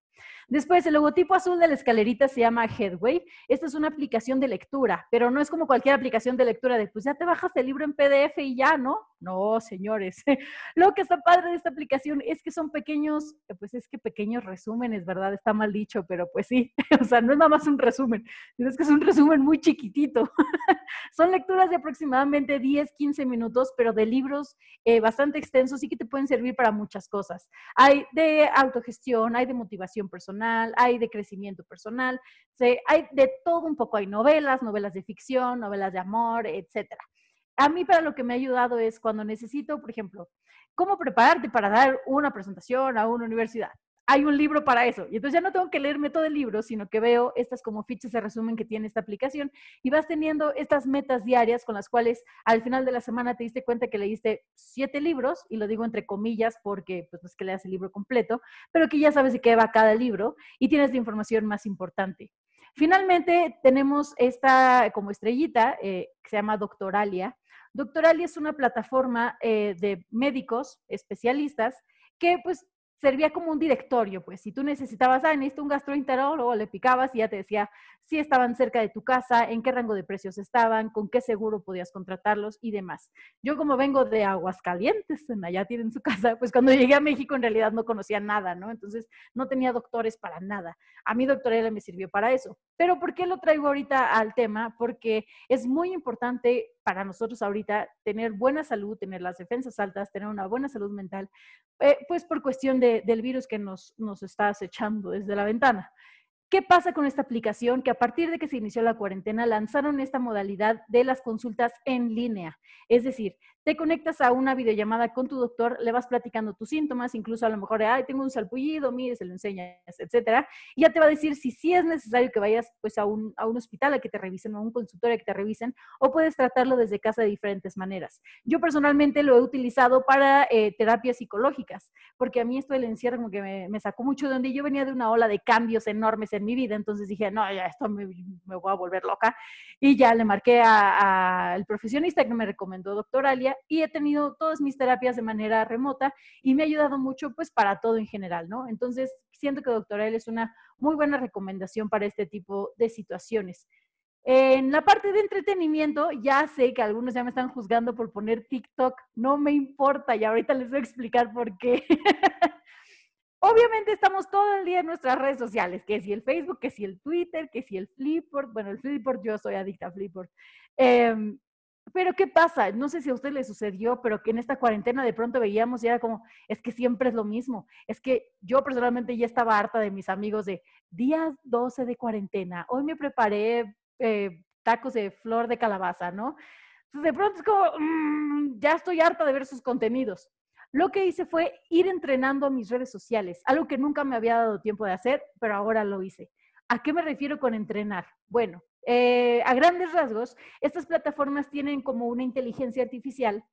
Después, el logotipo azul de la escalerita se llama Headway. Esta es una aplicación de lectura, pero no es como cualquier aplicación de lectura de, pues ya te bajas el libro en PDF y ya, ¿no? No, señores. Lo que está padre de esta aplicación es que son pequeños, eh, pues es que pequeños resúmenes, ¿verdad? Está mal dicho, pero pues sí. O sea, no es nada más un resumen, sino es que es un resumen muy chiquitito. Son lecturas de aproximadamente 10, 15 minutos, pero de libros eh, bastante extensos y que te pueden servir para muchas cosas. Hay de autogestión, hay de motivación personal, hay de crecimiento personal, hay de todo un poco. Hay novelas, novelas de ficción, novelas de amor, etcétera a mí para lo que me ha ayudado es cuando necesito, por ejemplo, cómo prepararte para dar una presentación a una universidad. Hay un libro para eso. Y entonces ya no tengo que leerme todo el libro, sino que veo estas como fichas de resumen que tiene esta aplicación y vas teniendo estas metas diarias con las cuales al final de la semana te diste cuenta que leíste siete libros, y lo digo entre comillas porque pues no es que leas el libro completo, pero que ya sabes de qué va cada libro y tienes la información más importante. Finalmente tenemos esta como estrellita eh, que se llama Doctoralia, Ali es una plataforma eh, de médicos especialistas que pues servía como un directorio, pues si tú necesitabas, ah, necesito un gastroenterólogo, le picabas y ya te decía si estaban cerca de tu casa, en qué rango de precios estaban, con qué seguro podías contratarlos y demás. Yo como vengo de Aguascalientes, en allá tienen su casa, pues cuando llegué a México en realidad no conocía nada, ¿no? Entonces no tenía doctores para nada. A mí doctorela me sirvió para eso. Pero ¿por qué lo traigo ahorita al tema? Porque es muy importante para nosotros ahorita tener buena salud, tener las defensas altas, tener una buena salud mental, eh, pues por cuestión del virus que nos, nos está acechando desde la ventana. ¿Qué pasa con esta aplicación? Que a partir de que se inició la cuarentena lanzaron esta modalidad de las consultas en línea. Es decir, te conectas a una videollamada con tu doctor, le vas platicando tus síntomas, incluso a lo mejor, ay, tengo un salpullido, mire, se lo enseñas, etcétera. Y ya te va a decir si sí es necesario que vayas pues a un, a un hospital a que te revisen o a un consultorio a que te revisen, o puedes tratarlo desde casa de diferentes maneras. Yo personalmente lo he utilizado para eh, terapias psicológicas, porque a mí esto del encierro que me, sacó mucho de donde yo venía de una ola de cambios enormes en mi vida, entonces dije, no, ya esto me, me voy a volver loca. Y ya le marqué al profesionista que me recomendó, doctor Alia, y he tenido todas mis terapias de manera remota y me ha ayudado mucho pues para todo en general, ¿no? Entonces, siento que doctoral es una muy buena recomendación para este tipo de situaciones. En la parte de entretenimiento, ya sé que algunos ya me están juzgando por poner TikTok, no me importa y ahorita les voy a explicar por qué. Obviamente estamos todo el día en nuestras redes sociales, que si el Facebook, que si el Twitter, que si el Flipboard, bueno, el Flipboard, yo soy adicta a Flipboard. Em, pero ¿qué pasa? No sé si a usted le sucedió, pero que en esta cuarentena de pronto veíamos y era como, es que siempre es lo mismo. Es que yo personalmente ya estaba harta de mis amigos de día 12 de cuarentena, hoy me preparé eh, tacos de flor de calabaza, ¿no? Entonces de pronto es como, mm, ya estoy harta de ver sus contenidos. Lo que hice fue ir entrenando a mis redes sociales, algo que nunca me había dado tiempo de hacer, pero ahora lo hice. ¿A qué me refiero con entrenar? Bueno, eh, a grandes rasgos, estas plataformas tienen como una inteligencia artificial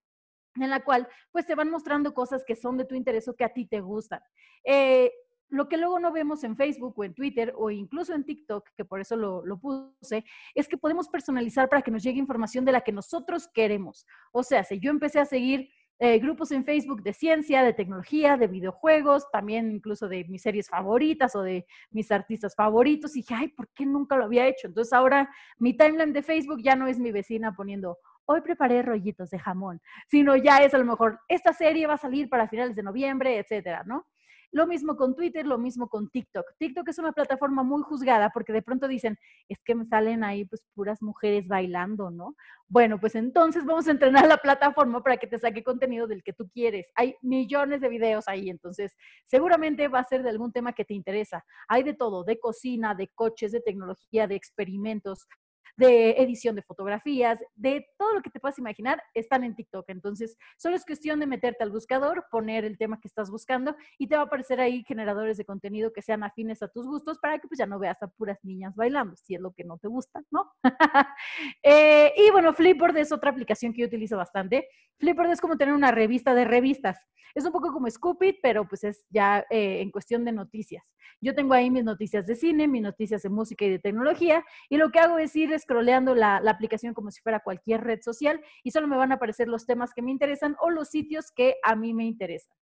en la cual pues te van mostrando cosas que son de tu interés o que a ti te gustan. Eh, lo que luego no vemos en Facebook o en Twitter o incluso en TikTok, que por eso lo, puse, es que podemos personalizar para que nos llegue información de la que nosotros queremos. O sea, si yo empecé a seguir eh, grupos en Facebook de ciencia, de tecnología, de videojuegos, también incluso de mis series favoritas o de mis artistas favoritos. Y dije, ay, ¿por qué nunca lo había hecho? Entonces ahora mi timeline de Facebook ya no es mi vecina poniendo, hoy preparé rollitos de jamón, sino ya es a lo mejor, esta serie va a salir para finales de noviembre, etcétera, ¿no? Lo mismo con Twitter, lo mismo con TikTok. TikTok es una plataforma muy juzgada porque de pronto dicen, es que me salen ahí pues puras mujeres bailando, ¿no? Bueno, pues entonces vamos a entrenar la plataforma para que te saque contenido del que tú quieres. Hay millones de videos ahí, entonces seguramente va a ser de algún tema que te interesa. Hay de todo, de cocina, de coches, de tecnología, de experimentos, de edición de fotografías, de todo lo que te puedas imaginar, están en TikTok. Entonces, solo es cuestión de meterte al buscador, poner el tema que estás buscando y te va a aparecer ahí generadores de contenido que sean afines a tus gustos para que pues ya no veas a puras niñas bailando, si es lo que no te gusta, ¿no? Eh, y bueno, Flipboard es otra aplicación que yo utilizo bastante. Flipboard es como tener una revista de revistas. Es un poco como Scoopit, pero pues es ya eh, en cuestión de noticias. Yo tengo ahí mis noticias de cine, mis noticias de música y de tecnología, y lo que hago es ir scrolleando la, aplicación como si fuera cualquier red social y solo me van a aparecer los temas que me interesan o los sitios que a mí me interesan.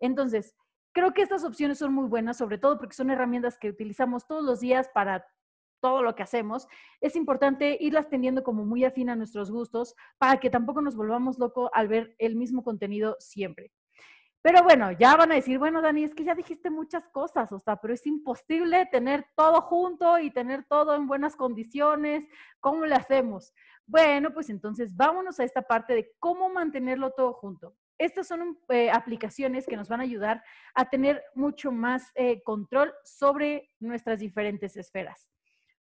Entonces, creo que estas opciones son muy buenas, sobre todo porque son herramientas que utilizamos todos los días para todo lo que hacemos, es importante irlas teniendo como muy afín a nuestros gustos para que tampoco nos volvamos locos al ver el mismo contenido siempre. Pero bueno, ya van a decir, bueno, Dani, es que ya dijiste muchas cosas, o sea, pero es imposible tener todo junto y tener todo en buenas condiciones. ¿Cómo le hacemos? Bueno, pues entonces vámonos a esta parte de cómo mantenerlo todo junto. Estas son eh, aplicaciones que nos van a ayudar a tener mucho más eh, control sobre nuestras diferentes esferas.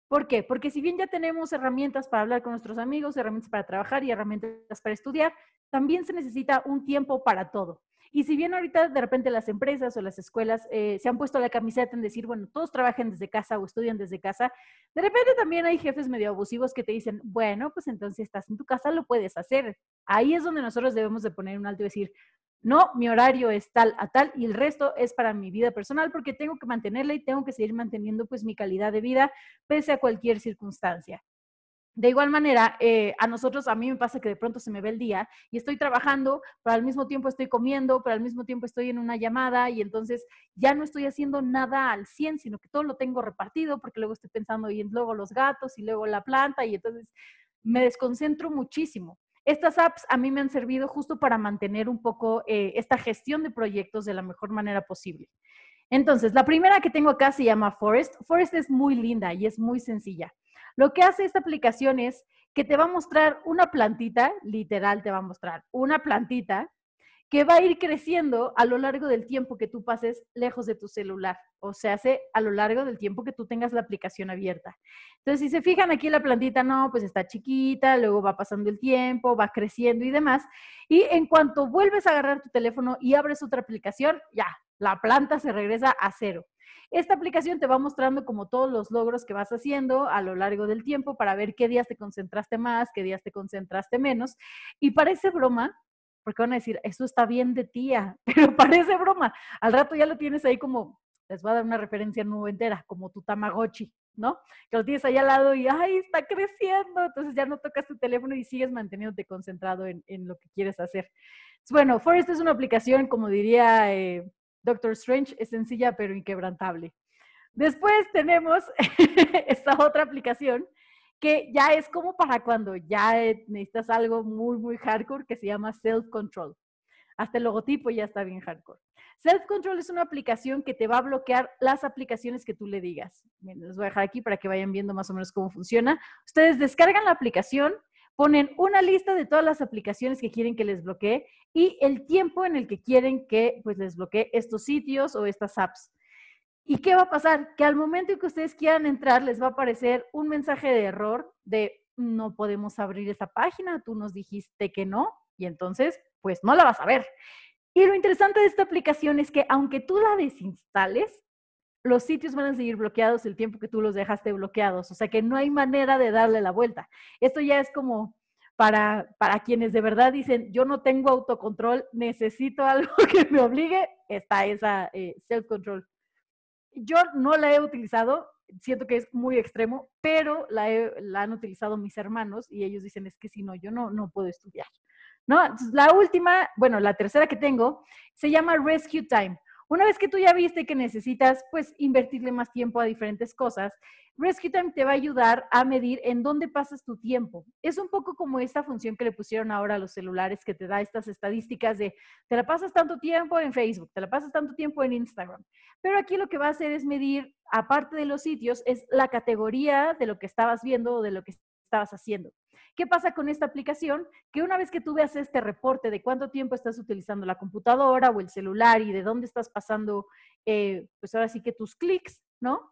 ¿Por qué? Porque si bien ya tenemos herramientas para hablar con nuestros amigos, herramientas para trabajar y herramientas para estudiar, también se necesita un tiempo para todo. Y si bien ahorita de repente las empresas o las escuelas eh, se han puesto la camiseta en decir, bueno, todos trabajen desde casa o estudian desde casa, de repente también hay jefes medio abusivos que te dicen, bueno, pues entonces estás en tu casa, lo puedes hacer. Ahí es donde nosotros debemos de poner un alto y decir, no, mi horario es tal a tal y el resto es para mi vida personal porque tengo que mantenerla y tengo que seguir manteniendo pues mi calidad de vida pese a cualquier circunstancia. De igual manera, eh, a nosotros, a mí me pasa que de pronto se me ve el día y estoy trabajando, pero al mismo tiempo estoy comiendo, pero al mismo tiempo estoy en una llamada y entonces ya no estoy haciendo nada al 100, sino que todo lo tengo repartido porque luego estoy pensando y luego los gatos y luego la planta y entonces me desconcentro muchísimo. Estas apps a mí me han servido justo para mantener un poco eh, esta gestión de proyectos de la mejor manera posible. Entonces, la primera que tengo acá se llama Forest. Forest es muy linda y es muy sencilla. Lo que hace esta aplicación es que te va a mostrar una plantita, literal te va a mostrar una plantita que va a ir creciendo a lo largo del tiempo que tú pases lejos de tu celular, o se hace a lo largo del tiempo que tú tengas la aplicación abierta. Entonces, si se fijan aquí la plantita, no, pues está chiquita, luego va pasando el tiempo, va creciendo y demás, y en cuanto vuelves a agarrar tu teléfono y abres otra aplicación, ya, la planta se regresa a cero. Esta aplicación te va mostrando como todos los logros que vas haciendo a lo largo del tiempo para ver qué días te concentraste más, qué días te concentraste menos. Y parece broma, porque van a decir, eso está bien de tía, ah", pero parece broma. Al rato ya lo tienes ahí como, les voy a dar una referencia nueva entera, como tu Tamagotchi, ¿no? Que lo tienes ahí al lado y, ay, está creciendo, entonces ya no tocas tu teléfono y sigues manteniéndote concentrado en, lo que quieres hacer. Bueno, Forest es una aplicación, como diría eh, Doctor Strange es sencilla pero inquebrantable. Después tenemos esta otra aplicación que ya es como para cuando ya necesitas algo muy, muy hardcore que se llama Self Control. Hasta el logotipo ya está bien hardcore. Self Control es una aplicación que te va a bloquear las aplicaciones que tú le digas. les voy a dejar aquí para que vayan viendo más o menos cómo funciona. Ustedes descargan la aplicación, ponen una lista de todas las aplicaciones que quieren que les bloquee y el tiempo en el que quieren que pues les bloquee estos sitios o estas apps. ¿Y qué va a pasar? Que al momento en que ustedes quieran entrar les va a aparecer un mensaje de error de no podemos abrir esa página, tú nos dijiste que no y entonces pues no la vas a ver. Y lo interesante de esta aplicación es que aunque tú la desinstales, los sitios van a seguir bloqueados el tiempo que tú los dejaste bloqueados. O sea que no hay manera de darle la vuelta. Esto ya es como para, quienes de verdad dicen, yo no tengo autocontrol, necesito algo que me obligue, está esa eh, self-control. Yo no la he utilizado, siento que es muy extremo, pero la, han utilizado mis hermanos y ellos dicen, es que si no, yo no, no puedo estudiar. ¿No? la última, bueno, la tercera que tengo, se llama Rescue Time. Una vez que tú ya viste que necesitas, pues, invertirle más tiempo a diferentes cosas, Rescue Time te va a ayudar a medir en dónde pasas tu tiempo. Es un poco como esta función que le pusieron ahora a los celulares que te da estas estadísticas de te la pasas tanto tiempo en Facebook, te la pasas tanto tiempo en Instagram. Pero aquí lo que va a hacer es medir, aparte de los sitios, es la categoría de lo que estabas viendo o de lo que estabas haciendo. ¿Qué pasa con esta aplicación? Que una vez que tú veas este reporte de cuánto tiempo estás utilizando la computadora o el celular y de dónde estás pasando, eh, pues ahora sí que tus clics, ¿no?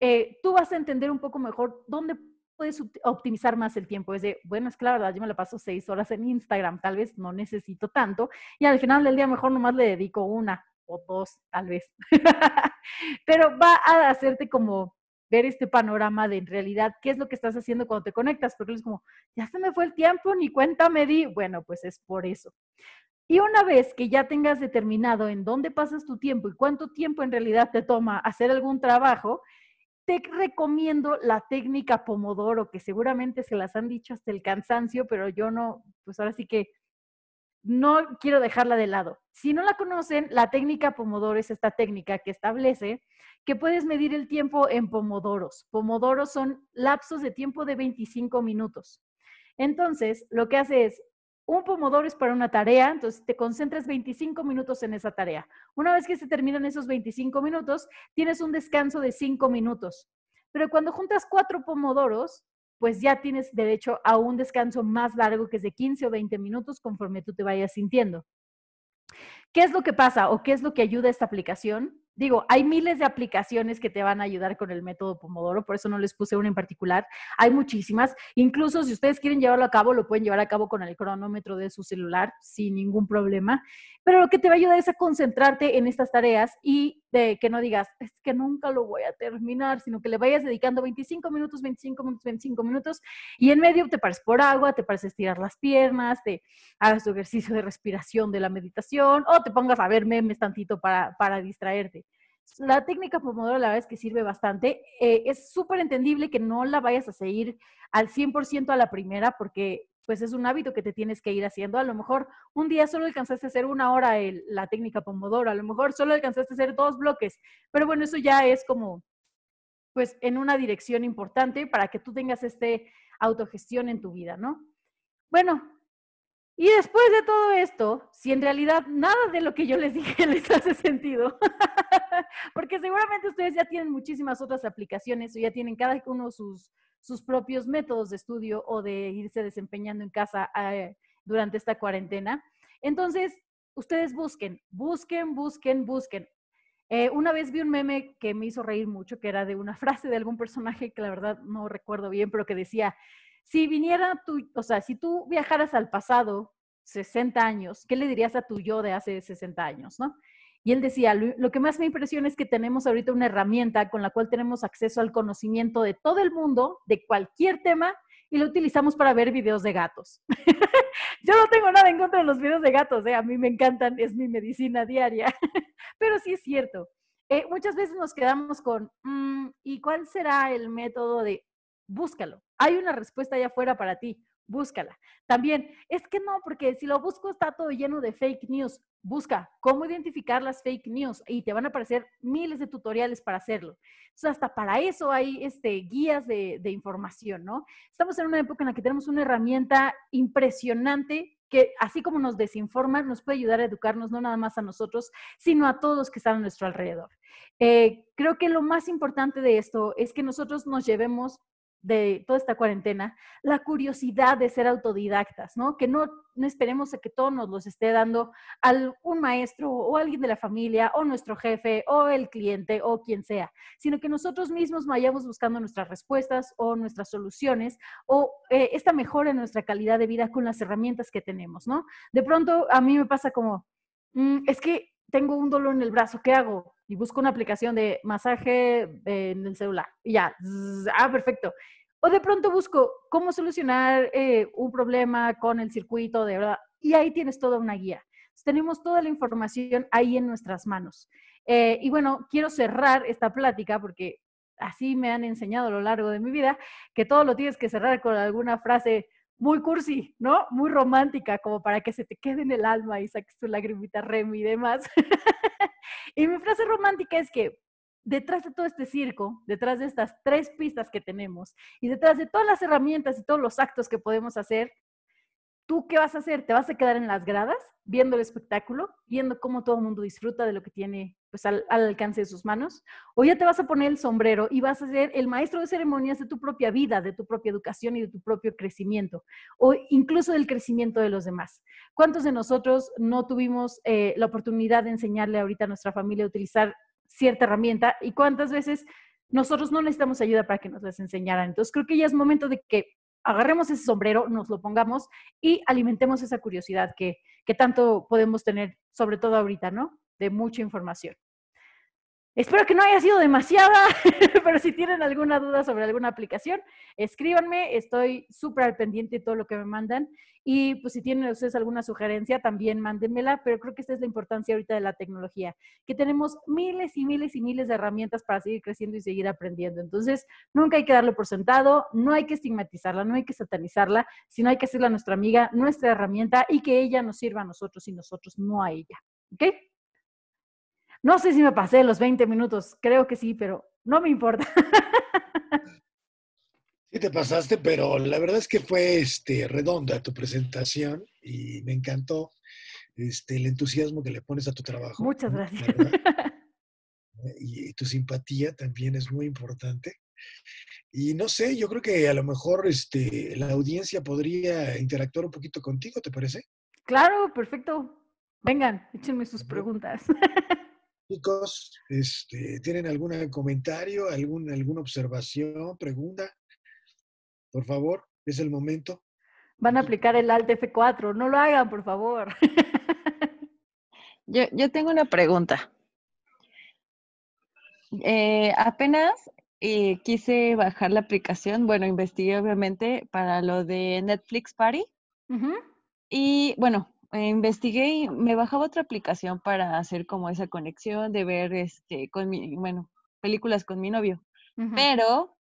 Eh, tú vas a entender un poco mejor dónde puedes optimizar más el tiempo. Es de, bueno, es que la verdad, yo me la paso seis horas en Instagram, tal vez no necesito tanto, y al final del día mejor nomás le dedico una o dos, tal vez. Pero va a hacerte como ver este panorama de en realidad qué es lo que estás haciendo cuando te conectas, porque es como, ya se me fue el tiempo, ni cuenta me di. Bueno, pues es por eso. Y una vez que ya tengas determinado en dónde pasas tu tiempo y cuánto tiempo en realidad te toma hacer algún trabajo, te recomiendo la técnica Pomodoro, que seguramente se las han dicho hasta el cansancio, pero yo no, pues ahora sí que no quiero dejarla de lado. Si no la conocen, la técnica Pomodoro es esta técnica que establece que puedes medir el tiempo en pomodoros. Pomodoros son lapsos de tiempo de 25 minutos. Entonces, lo que hace es, un pomodoro es para una tarea, entonces te concentras 25 minutos en esa tarea. Una vez que se terminan esos 25 minutos, tienes un descanso de 5 minutos. Pero cuando juntas cuatro pomodoros, pues ya tienes derecho a un descanso más largo que es de 15 o 20 minutos conforme tú te vayas sintiendo. ¿Qué es lo que pasa o qué es lo que ayuda esta aplicación? Digo, hay miles de aplicaciones que te van a ayudar con el método Pomodoro, por eso no les puse una en particular. Hay muchísimas. Incluso si ustedes quieren llevarlo a cabo, lo pueden llevar a cabo con el cronómetro de su celular sin ningún problema. Pero lo que te va a ayudar es a concentrarte en estas tareas y de que no digas, es que nunca lo voy a terminar, sino que le vayas dedicando 25 minutos, 25 minutos, 25 minutos, y en medio te pares por agua, te pares a estirar las piernas, te hagas tu ejercicio de respiración de la meditación, o te pongas a ver memes tantito para, para distraerte. La técnica Pomodoro la verdad es que sirve bastante. Eh, es súper entendible que no la vayas a seguir al 100% a la primera porque pues es un hábito que te tienes que ir haciendo. A lo mejor un día solo alcanzaste a hacer una hora la técnica Pomodoro, a lo mejor solo alcanzaste a hacer dos bloques, pero bueno, eso ya es como, pues en una dirección importante para que tú tengas este autogestión en tu vida, ¿no? Bueno, y después de todo esto, si en realidad nada de lo que yo les dije les hace sentido, porque seguramente ustedes ya tienen muchísimas otras aplicaciones o ya tienen cada uno sus, sus propios métodos de estudio o de irse desempeñando en casa eh, durante esta cuarentena. Entonces, ustedes busquen, busquen, busquen, busquen. Eh, una vez vi un meme que me hizo reír mucho, que era de una frase de algún personaje que la verdad no recuerdo bien, pero que decía, si viniera tu, o sea, si tú viajaras al pasado 60 años, ¿qué le dirías a tu yo de hace 60 años, no? Y él decía, lo, que más me impresiona es que tenemos ahorita una herramienta con la cual tenemos acceso al conocimiento de todo el mundo, de cualquier tema, y lo utilizamos para ver videos de gatos. Yo no tengo nada en contra de los videos de gatos, ¿eh? a mí me encantan, es mi medicina diaria, pero sí es cierto. Eh, muchas veces nos quedamos con, mm, ¿y cuál será el método de búscalo? Hay una respuesta allá afuera para ti, búscala. También, es que no, porque si lo busco está todo lleno de fake news. Busca cómo identificar las fake news y te van a aparecer miles de tutoriales para hacerlo. Entonces, hasta para eso hay este, guías de, información, ¿no? Estamos en una época en la que tenemos una herramienta impresionante que así como nos desinforma, nos puede ayudar a educarnos no nada más a nosotros, sino a todos que están a nuestro alrededor. Eh, creo que lo más importante de esto es que nosotros nos llevemos de toda esta cuarentena, la curiosidad de ser autodidactas, ¿no? Que no, esperemos a que todo nos los esté dando algún un maestro o alguien de la familia o nuestro jefe o el cliente o quien sea, sino que nosotros mismos vayamos buscando nuestras respuestas o nuestras soluciones o eh, esta mejora en nuestra calidad de vida con las herramientas que tenemos, ¿no? De pronto a mí me pasa como, mm, es que tengo un dolor en el brazo, ¿qué hago? y busco una aplicación de masaje en el celular y ya, ah, perfecto. O de pronto busco cómo solucionar eh, un problema con el circuito, de verdad, y ahí tienes toda una guía. tenemos toda la información ahí en nuestras manos. Eh, y bueno, quiero cerrar esta plática porque así me han enseñado a lo largo de mi vida que todo lo tienes que cerrar con alguna frase muy cursi, ¿no? Muy romántica, como para que se te quede en el alma y saques tu lagrimita Remy y demás. y mi frase romántica es que detrás de todo este circo, detrás de estas tres pistas que tenemos y detrás de todas las herramientas y todos los actos que podemos hacer, ¿tú qué vas a hacer? ¿Te vas a quedar en las gradas viendo el espectáculo, viendo cómo todo el mundo disfruta de lo que tiene pues, al, alcance de sus manos? ¿O ya te vas a poner el sombrero y vas a ser el maestro de ceremonias de tu propia vida, de tu propia educación y de tu propio crecimiento? O incluso del crecimiento de los demás. ¿Cuántos de nosotros no tuvimos eh, la oportunidad de enseñarle ahorita a nuestra familia a utilizar cierta herramienta? ¿Y cuántas veces nosotros no necesitamos ayuda para que nos las enseñaran. Entonces creo que ya es momento de que agarremos ese sombrero, nos lo pongamos y alimentemos esa curiosidad que, tanto podemos tener, sobre todo ahorita, ¿no? De mucha información. Espero que no haya sido demasiada, pero si tienen alguna duda sobre alguna aplicación, escríbanme, estoy súper al pendiente de todo lo que me mandan y pues si tienen ustedes alguna sugerencia, también mándenmela, pero creo que esta es la importancia ahorita de la tecnología, que tenemos miles y miles y miles de herramientas para seguir creciendo y seguir aprendiendo. Entonces, nunca hay que darle por sentado, no hay que estigmatizarla, no hay que satanizarla, sino hay que hacerla nuestra amiga, nuestra herramienta y que ella nos sirva a nosotros y nosotros no a ella. ¿Ok? No sé si me pasé los 20 minutos, creo que sí, pero no me importa. Sí te pasaste, pero la verdad es que fue este, redonda tu presentación y me encantó este, el entusiasmo que le pones a tu trabajo. Muchas gracias. Eh, y, tu simpatía también es muy importante. Y no sé, yo creo que a lo mejor este, la audiencia podría interactuar un poquito contigo, ¿te parece? Claro, perfecto. Vengan, échenme sus preguntas. chicos, este, ¿tienen algún comentario, algún, alguna observación, pregunta? Por favor, es el momento. Van a aplicar el Alt F4, no lo hagan, por favor. Yo, yo tengo una pregunta. Eh, apenas eh, quise bajar la aplicación, bueno, investigué obviamente para lo de Netflix Party. Y bueno, eh, investigué y me bajaba otra aplicación para hacer como esa conexión de ver este con mi, bueno, películas con mi novio. Pero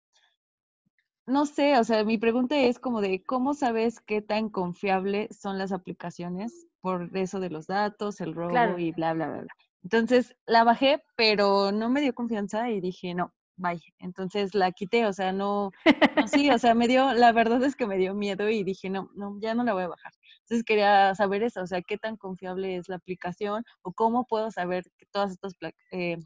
no sé, o sea, mi pregunta es como de cómo sabes qué tan confiable son las aplicaciones por eso de los datos, el robo y bla, bla, bla, bla. Entonces la bajé, pero no me dio confianza y dije, no, bye. Entonces la quité, o sea, no, no sí, o sea, me dio, la verdad es que me dio miedo y dije, no, no, ya no la voy a bajar. Entonces quería saber eso, o sea, qué tan confiable es la aplicación o cómo puedo saber que todas estas eh,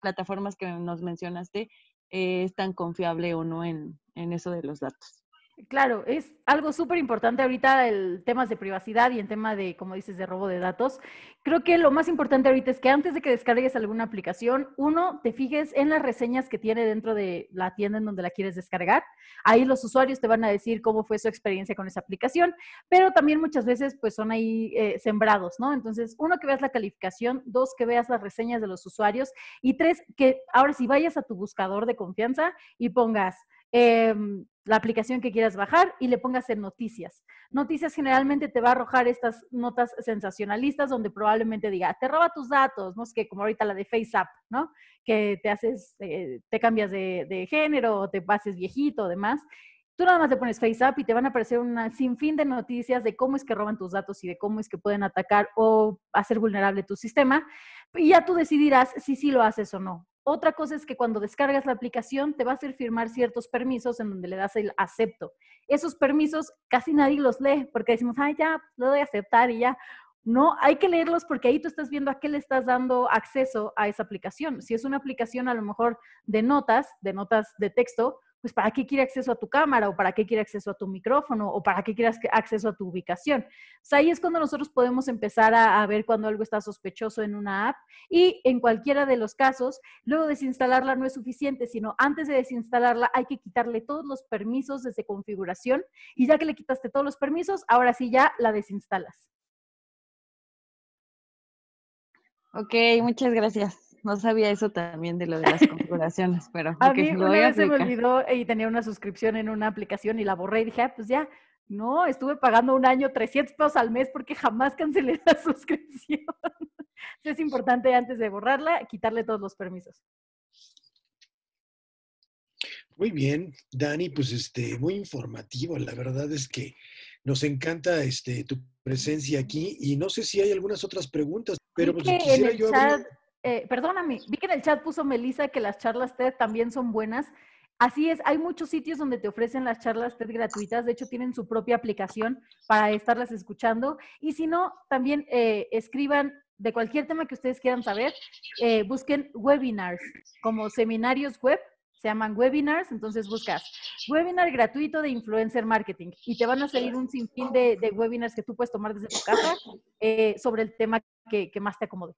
plataformas que nos mencionaste eh, es tan confiable o no en eso de los datos. Claro, es algo súper importante ahorita el tema de privacidad y el tema de, como dices, de robo de datos. Creo que lo más importante ahorita es que antes de que descargues alguna aplicación, uno, te fijes en las reseñas que tiene dentro de la tienda en donde la quieres descargar. Ahí los usuarios te van a decir cómo fue su experiencia con esa aplicación, pero también muchas veces pues son ahí eh, sembrados, ¿no? Entonces, uno, que veas la calificación, dos, que veas las reseñas de los usuarios y tres, que ahora si vayas a tu buscador de confianza y pongas... Em, la aplicación que quieras bajar y le pongas en noticias. Noticias generalmente te va a arrojar estas notas sensacionalistas donde probablemente diga, te roba tus datos, no sé como ahorita la de FaceApp, ¿no? Que te haces, eh, te cambias de, género, o te pases viejito, o demás. Tú nada más le pones up y te van a aparecer un sinfín de noticias de cómo es que roban tus datos y de cómo es que pueden atacar o hacer vulnerable tu sistema. Y ya tú decidirás si sí lo haces o no. Otra cosa es que cuando descargas la aplicación te va a hacer firmar ciertos permisos en donde le das el acepto. Esos permisos casi nadie los lee porque decimos, ay, ya, lo doy a aceptar y ya. No, hay que leerlos porque ahí tú estás viendo a qué le estás dando acceso a esa aplicación. Si es una aplicación a lo mejor de notas, de notas de texto, pues ¿para qué quiere acceso a tu cámara o para qué quiere acceso a tu micrófono o para qué quiere acceso a tu ubicación? O ahí es cuando nosotros podemos empezar a, a ver cuando algo está sospechoso en una app y en cualquiera de los casos, luego desinstalarla no es suficiente, sino antes de desinstalarla hay que quitarle todos los permisos desde configuración y ya que le quitaste todos los permisos, ahora sí ya la desinstalas. Ok, muchas gracias no sabía eso también de lo de las configuraciones, pero a mí una se me olvidó eh, y tenía una suscripción en una aplicación y la borré y dije, ah, pues ya, no, estuve pagando un año 300 pesos al mes porque jamás cancelé la suscripción. es importante antes de borrarla, quitarle todos los permisos. Muy bien, Dani, pues este, muy informativo. La verdad es que nos encanta este, tu presencia aquí y no sé si hay algunas otras preguntas, pero pues, quisiera yo eh, perdóname, vi que en el chat puso Melissa que las charlas TED también son buenas. Así es, hay muchos sitios donde te ofrecen las charlas TED gratuitas, de hecho tienen su propia aplicación para estarlas escuchando. Y si no, también eh, escriban de cualquier tema que ustedes quieran saber, eh, busquen webinars como seminarios web, se llaman webinars, entonces buscas webinar gratuito de influencer marketing y te van a salir un sinfín de, webinars que tú puedes tomar desde tu casa sobre el tema que, que más te acomode.